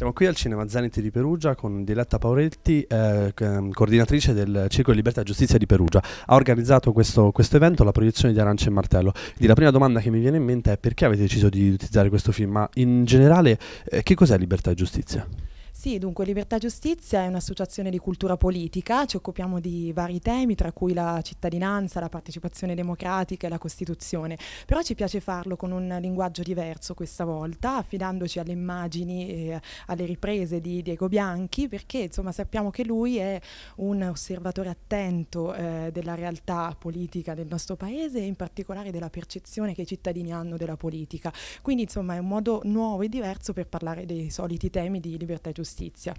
Siamo qui al Cinema Zaniti di Perugia con Diletta Pauretti, eh, ehm, coordinatrice del Circo di Libertà e Giustizia di Perugia. Ha organizzato questo, questo, evento, la proiezione di Arancia e Martello. Quindi la prima domanda che mi viene in mente è perché avete deciso di utilizzare questo film, ma in generale eh, che cos'è libertà e giustizia? Sì, dunque Libertà Giustizia è un'associazione di cultura politica, ci occupiamo di vari temi tra cui la cittadinanza, la partecipazione democratica e la Costituzione, però ci piace farlo con un linguaggio diverso questa volta, affidandoci alle immagini, e eh, alle riprese di Diego Bianchi, perché insomma sappiamo che lui è un osservatore attento eh, della realtà politica del nostro paese e in particolare della percezione che i cittadini hanno della politica. Quindi insomma è un modo nuovo e diverso per parlare dei soliti temi di libertà giustizia giustizia.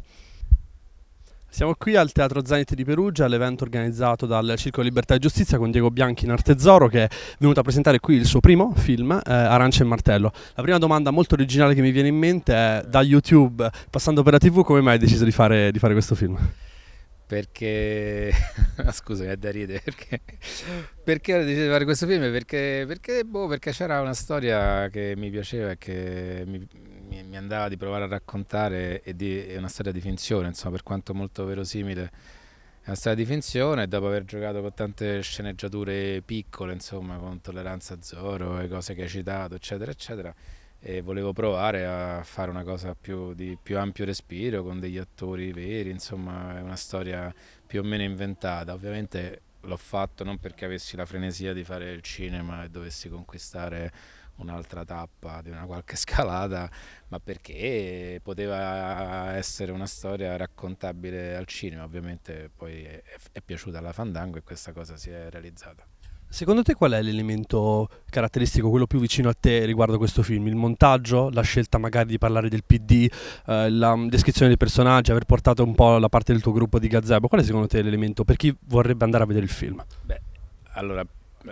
Siamo qui al Teatro Zanetti di Perugia, all'evento organizzato dal Circo Libertà e Giustizia con Diego Bianchi in Artezzoro che è venuto a presentare qui il suo primo film, eh, Arancia e Martello. La prima domanda molto originale che mi viene in mente è da YouTube, passando per la TV, come mai hai deciso di fare, di fare questo film? Perché... Ah, scusa è da ridere, perché... perché ho deciso di fare questo film? Perché, perché, boh, perché c'era una storia che mi piaceva e che mi mi andava di provare a raccontare è, di, è una storia di finzione, insomma, per quanto molto verosimile è una storia di finzione, dopo aver giocato con tante sceneggiature piccole, insomma, con Tolleranza Zoro e cose che hai citato, eccetera, eccetera, e volevo provare a fare una cosa più, di più ampio respiro, con degli attori veri, insomma, è una storia più o meno inventata. Ovviamente l'ho fatto non perché avessi la frenesia di fare il cinema e dovessi conquistare un'altra tappa di una qualche scalata, ma perché poteva essere una storia raccontabile al cinema. Ovviamente poi è, è piaciuta alla Fandango e questa cosa si è realizzata. Secondo te qual è l'elemento caratteristico, quello più vicino a te riguardo a questo film? Il montaggio, la scelta magari di parlare del PD, eh, la descrizione dei personaggi, aver portato un po' la parte del tuo gruppo di gazebo? Qual è secondo te l'elemento per chi vorrebbe andare a vedere il film? Beh, allora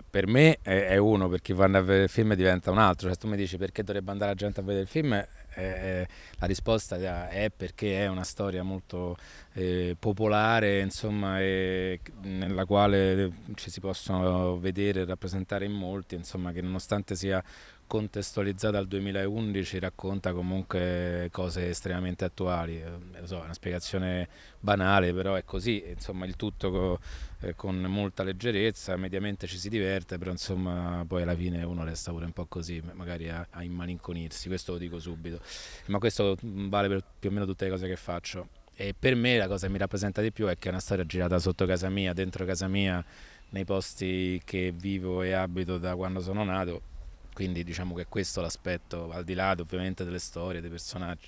per me è, uno, per chi va a vedere il film diventa un altro. Cioè, se tu mi dici perché dovrebbe andare la gente a vedere il film, eh, eh, la risposta è perché è una storia molto eh, popolare, insomma, eh, nella quale eh, ci si possono vedere e rappresentare in molti, insomma, che nonostante sia contestualizzata al 2011 racconta comunque cose estremamente attuali, eh, so, è una spiegazione banale però è così, insomma il tutto co eh, con molta leggerezza, mediamente ci si diverte però insomma poi alla fine uno resta pure un po' così, magari a, a immalinconirsi, questo lo dico subito ma questo mm, vale per più o meno tutte le cose che faccio. E per me la cosa che mi rappresenta di più è che è una storia girata sotto casa mia, dentro casa mia, nei posti che vivo e abito da quando sono nato. Quindi diciamo che questo è l'aspetto, al di là ovviamente delle storie, dei personaggi.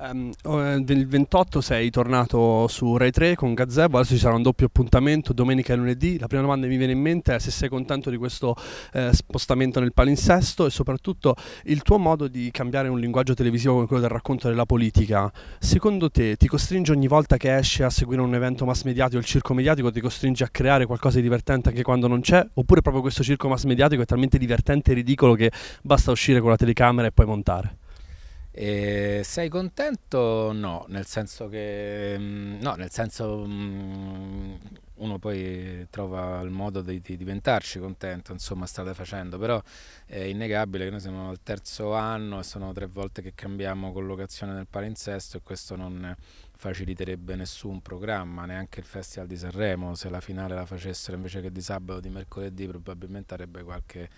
Um, ehm, 28 eh, sei tornato su Rai 3 con Gazebo, adesso ci sarà un doppio appuntamento domenica e lunedì. La prima domanda che mi viene in mente è se sei contento di questo eh, spostamento nel palinsesto e soprattutto il tuo modo di cambiare un linguaggio televisivo come quello del racconto della politica. Secondo te ti costringe ogni volta che esce a seguire un evento mass mediatico o il circo mediatico, ti costringe a creare qualcosa di divertente anche quando non c'è? Oppure proprio questo circo mass mediatico è talmente divertente e ridicolo che basta uscire con la telecamera e poi montare? E eh, sei contento? No, nel senso che mm, no, nel senso mm, uno poi trova il modo di, di, diventarci contento, insomma, strada facendo, però è innegabile che noi siamo al terzo anno e sono tre volte che cambiamo collocazione nel palinsesto e questo non faciliterebbe nessun programma, neanche il Festival di Sanremo, se la finale la facessero invece che di sabato o di mercoledì probabilmente avrebbe qualche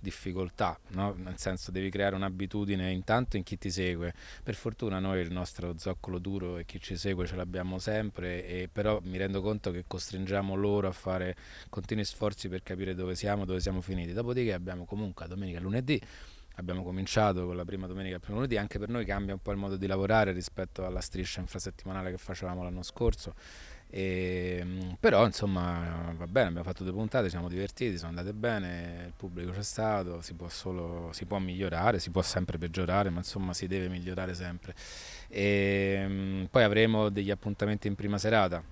difficoltà, no? nel senso devi creare un'abitudine intanto in chi ti segue. Per fortuna noi il nostro zoccolo duro e chi ci segue ce l'abbiamo sempre, e però mi rendo conto che costringiamo loro a fare continui sforzi per capire dove siamo, dove siamo finiti. Dopodiché abbiamo comunque domenica, e lunedì abbiamo cominciato con la prima domenica e il primo lunedì, anche per noi cambia un po' il modo di lavorare rispetto alla striscia infrasettimanale che facevamo l'anno scorso e, ehm, però insomma va bene, abbiamo fatto due puntate, siamo divertiti, sono andate bene, il pubblico c'è stato, si può, solo, si può migliorare, si può sempre peggiorare, ma insomma si deve migliorare sempre. E, ehm, poi avremo degli appuntamenti in prima serata,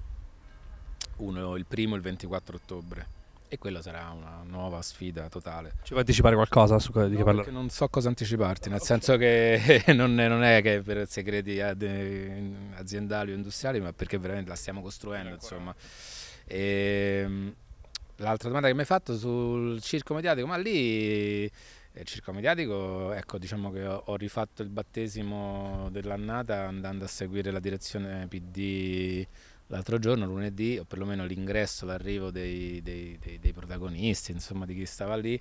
uno il primo il 24 ottobre e quella sarà una nuova sfida totale. Ci vuoi anticipare qualcosa su di no, che parlare? Non so cosa anticiparti, nel okay. senso che non è, non è, che per segreti aziendali o industriali, ma perché veramente la stiamo costruendo. Insomma. Ehm, l'altra domanda che mi hai fatto sul circo mediatico, ma lì il eh, circo mediatico, ecco, diciamo che ho, ho rifatto il battesimo dell'annata andando a seguire la direzione PD l'altro giorno, lunedì, o perlomeno l'ingresso, l'arrivo dei, dei, dei, dei, protagonisti, insomma di chi stava lì.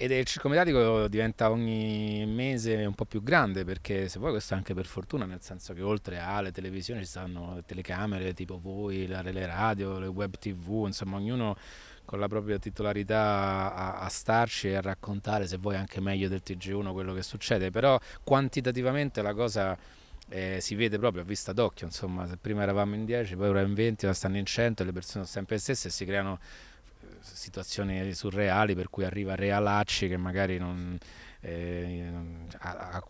Ed il circomediatico diventa ogni mese un po' più grande perché se vuoi questo è anche per fortuna, nel senso che oltre alle televisioni ci stanno le telecamere tipo voi, le radio, le web tv, insomma ognuno con la propria titolarità a, a starci e a raccontare se vuoi anche meglio del TG1 quello che succede, però quantitativamente la cosa eh, si vede proprio a vista d'occhio, insomma, se prima eravamo in 10, poi ora in 20, ora stanno in 100, le persone sono sempre le stesse e si creano eh, situazioni surreali per cui arriva Realacci che magari non, eh, a, a,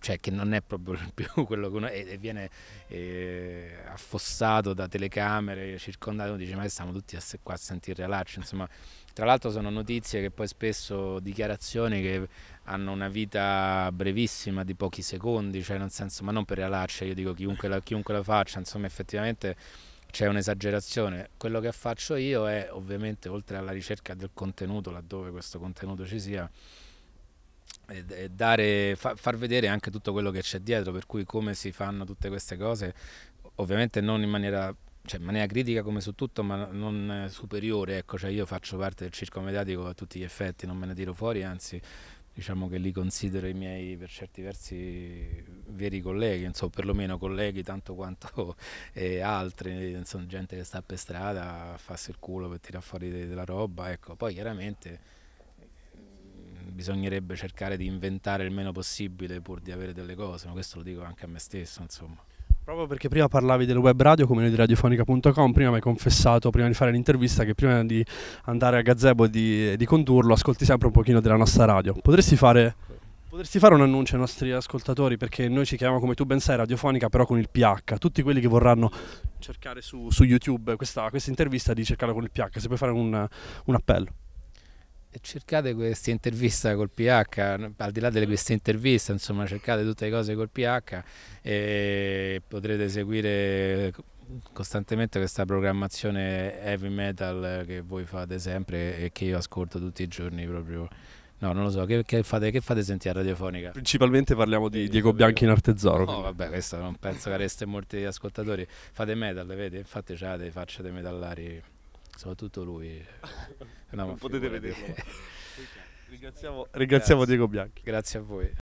cioè che non è proprio più quello che uno è e viene eh, affossato da telecamere, circondato, uno dice ma stiamo tutti a, qua a sentire relaccio, insomma tra l'altro sono notizie che poi spesso dichiarazioni che hanno una vita brevissima di pochi secondi, cioè nel senso, ma non per relaccia, io dico chiunque la, chiunque la faccia, insomma effettivamente c'è un'esagerazione. Quello che faccio io è ovviamente oltre alla ricerca del contenuto, laddove questo contenuto ci sia, dare, far vedere anche tutto quello che c'è dietro, per cui come si fanno tutte queste cose, ovviamente non in maniera, cioè in maniera critica come su tutto, ma non eh, superiore, ecco, cioè io faccio parte del circo mediatico a tutti gli effetti, non me ne tiro fuori, anzi diciamo che li considero i miei per certi versi veri colleghi, insomma perlomeno colleghi tanto quanto eh, altri, insomma gente che sta per strada a farsi il culo per tirare fuori de della roba, ecco, poi chiaramente bisognerebbe cercare di inventare il meno possibile pur di avere delle cose, ma questo lo dico anche a me stesso, insomma. Proprio perché prima parlavi del web radio come noi di radiofonica.com, prima mi hai confessato, prima di fare l'intervista, che prima di andare a Gazebo e di, di, condurlo ascolti sempre un pochino della nostra radio. Potresti fare, potresti fare, un annuncio ai nostri ascoltatori perché noi ci chiamiamo come tu ben sai radiofonica però con il PH, tutti quelli che vorranno cercare su, su YouTube questa, questa, intervista di cercarla con il PH, se puoi fare un, un appello cercate questa intervista col PH, al di là delle mm. questa intervista, insomma cercate tutte le cose col PH e potrete seguire costantemente questa programmazione heavy metal che voi fate sempre e che io ascolto tutti i giorni proprio. No, non lo so, che, che, fate, che fate, sentire a radiofonica? Principalmente parliamo di eh, Diego Bianchi in Artezzoro. Oh, no, vabbè, questo non penso che reste molti ascoltatori. Fate metal, vedi? Infatti c'è dei facce dei metallari soprattutto lui. non potete vederlo. Ringraziamo, ringraziamo Diego Bianchi. Grazie a voi.